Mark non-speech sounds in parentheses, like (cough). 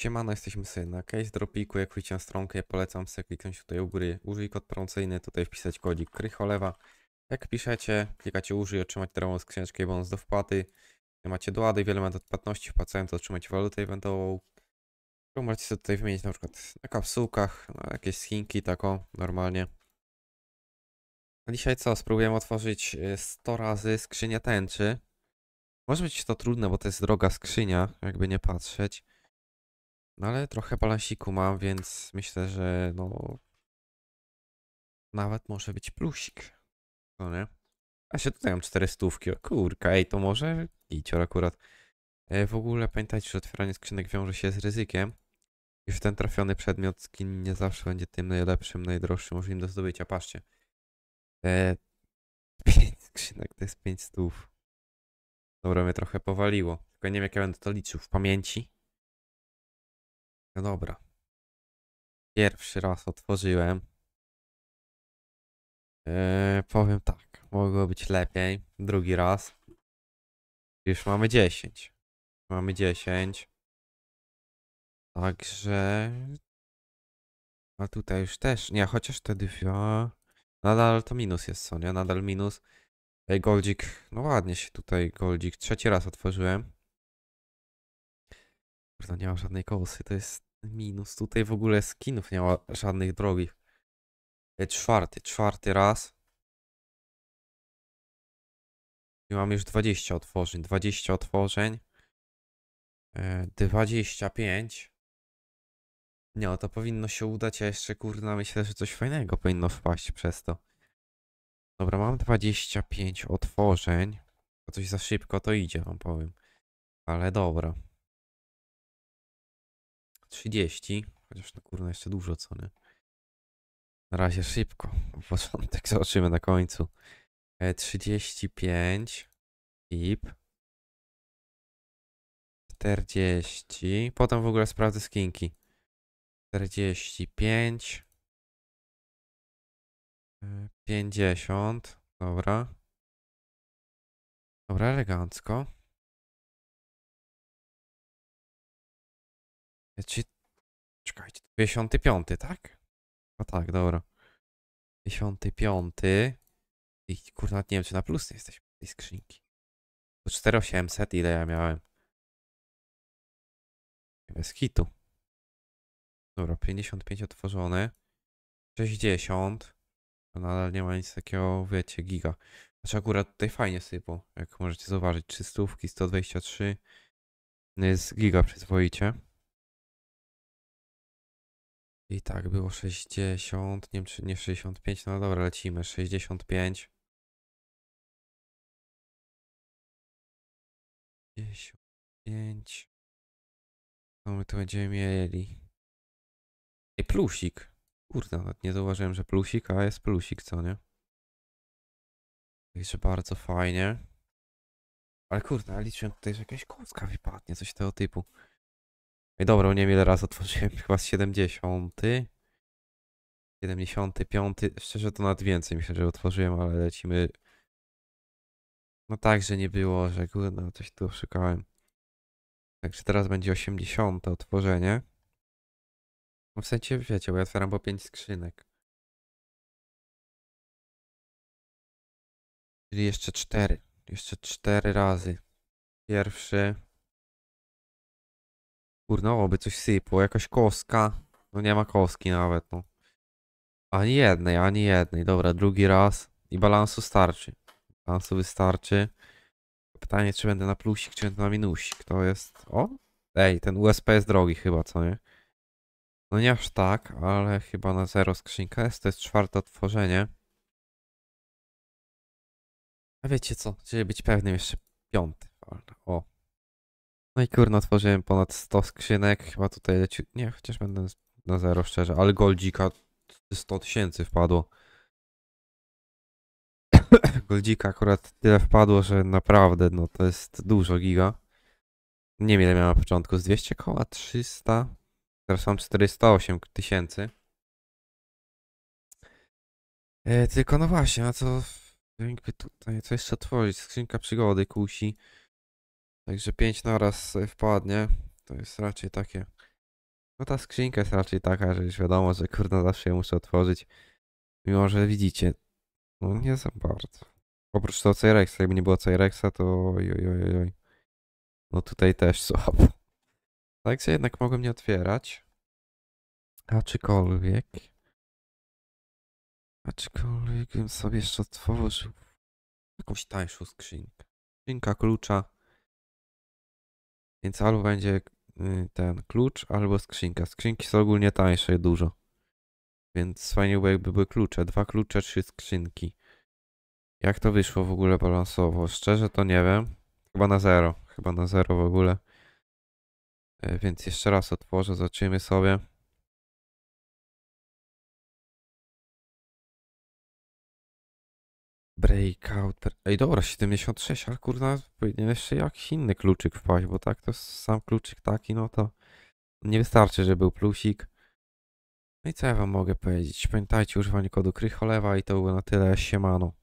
Siemano, jesteśmy sobie na case dropiku, jak wrócicie na stronkę, polecam sobie kliknąć tutaj u góry, użyj kod promocyjny, tutaj wpisać kodik krycholewa. Jak piszecie, klikacie użyj, otrzymać darmową z i bonus do wpłaty. Macie dołady, wiele metod płatności, wpłacając otrzymać walutę eventową. możecie sobie tutaj wymienić na przykład na kapsułkach, na jakieś skinki, taką normalnie. A dzisiaj co, spróbujemy otworzyć 100 y, razy skrzynię tęczy. Może być to trudne, bo to jest droga skrzynia, jakby nie patrzeć. No ale trochę balansiku mam, więc myślę, że no... Nawet może być plusik. No nie? A się tutaj mam cztery stówki. O kurka, ej, to może idźor akurat. E, w ogóle pamiętajcie, że otwieranie skrzynek wiąże się z ryzykiem. Już ten trafiony przedmiot skin nie zawsze będzie tym najlepszym, najdroższym możliwym do zdobycia. Patrzcie. E, 5 (laughs) skrzynek to jest 5 stów. Dobra, mnie trochę powaliło. Tylko nie wiem, jak ja będę to liczył w pamięci. No dobra. Pierwszy raz otworzyłem. Yy, powiem tak, mogło być lepiej. Drugi raz. Już mamy 10. Mamy 10. Także... A tutaj już też, nie, chociaż te dwie... Nadal to minus jest, co nie? Nadal minus. Ej, Goldzik, no ładnie się tutaj Goldzik. Trzeci raz otworzyłem. Kurde, nie ma żadnej kołsy, to jest Minus, tutaj w ogóle skinów nie ma żadnych drogich. E, czwarty, czwarty raz. I mam już 20 otworzeń, 20 otworzeń. 25. E, no, to powinno się udać, a jeszcze kurna myślę, że coś fajnego powinno wpaść przez to. Dobra, mam 25 otworzeń. To coś za szybko to idzie, wam powiem. Ale dobra. 30. Chociaż no kurno jeszcze dużo, co nie? Na razie szybko. (laughs) Początek zobaczymy na końcu. 35. Tip. 40. Potem w ogóle sprawdzę skinki. 45. 50. E, dobra. Dobra, elegancko. Czy... Czekajcie, 55, tak? O tak, dobra. 55. I kurwa, nie wiem, czy na plus jesteśmy w tej skrzynki. To 4800, ile ja miałem? Bez hitu. Dobra, 55 otworzone. 60. To nadal nie ma nic takiego, wiecie, giga. Znaczy akurat tutaj fajnie sypu, jak możecie zauważyć. 300, 123. Jest giga przyzwoicie. I tak było 60, nie wiem czy nie 65, no dobra, lecimy, 65. 65. No my to będziemy mieli. I plusik. Kurde, nawet nie zauważyłem, że plusik, a jest plusik, co nie? Także bardzo fajnie. Ale kurde, liczyłem tutaj, że jakaś kostka wypadnie, coś tego typu. I dobra, nie wiem ile razy otworzyłem, chyba z 70. 75. Szczerze to nad więcej myślę, że otworzyłem, ale lecimy. No tak, że nie było, że no coś tu szukałem. Także teraz będzie 80 otworzenie. No w sensie wiecie, bo ja otwieram po 5 skrzynek. Czyli jeszcze 4. Jeszcze 4 razy. Pierwszy. Kurna, no, oby coś sypło, jakaś koska. No nie ma koski nawet, no. Ani jednej, ani jednej. Dobra, drugi raz. I balansu starczy. Balansu wystarczy. Pytanie, czy będę na plusik, czy będę na minusik. To jest... O! Ej, ten USP jest drogi chyba, co nie? No nie aż tak, ale chyba na zero skrzynka jest. To jest czwarte otworzenie. A wiecie co? Żeby być pewnym, jeszcze piąty. O, no i kurno, otworzyłem ponad 100 skrzynek, chyba tutaj leci... Nie, chociaż będę na zero szczerze, ale goldzika 100 tysięcy wpadło. (coughs) goldzika akurat tyle wpadło, że naprawdę, no to jest dużo giga. Nie wiem ile miałem na początku, z 200 koła, 300, teraz mam 408 tysięcy. E, tylko no właśnie, na no co... Tutaj, co jeszcze otworzyć? Skrzynka przygody kusi. Także 5 raz wpadnie. To jest raczej takie. No ta skrzynka jest raczej taka, że już wiadomo, że kurde zawsze ją muszę otworzyć. Mimo, że widzicie, no nie za bardzo. Oprócz tego Cyrexa, jakby nie było Cyrexa, to ojojojoj. No tutaj też (laughs) słabo. Także jednak mogłem nie otwierać. A Aczkolwiek bym sobie jeszcze otworzył jakąś tańszą skrzynkę. Skrzynka klucza. Więc albo będzie y, ten klucz, albo skrzynka. Skrzynki są ogólnie tańsze dużo. Więc fajnie byłoby, jakby były klucze. Dwa klucze, trzy skrzynki. Jak to wyszło w ogóle balansowo? Szczerze to nie wiem. Chyba na zero. Chyba na zero w ogóle. E, więc jeszcze raz otworzę, zobaczymy sobie. Breakout. Ej, dobra, 76, ale kurna, powinien jeszcze jakiś inny kluczyk wpaść, bo tak to sam kluczyk taki, no to nie wystarczy, że był plusik. No i co ja wam mogę powiedzieć? Pamiętajcie używanie kodu Krycholewa i to było na tyle. Siemano.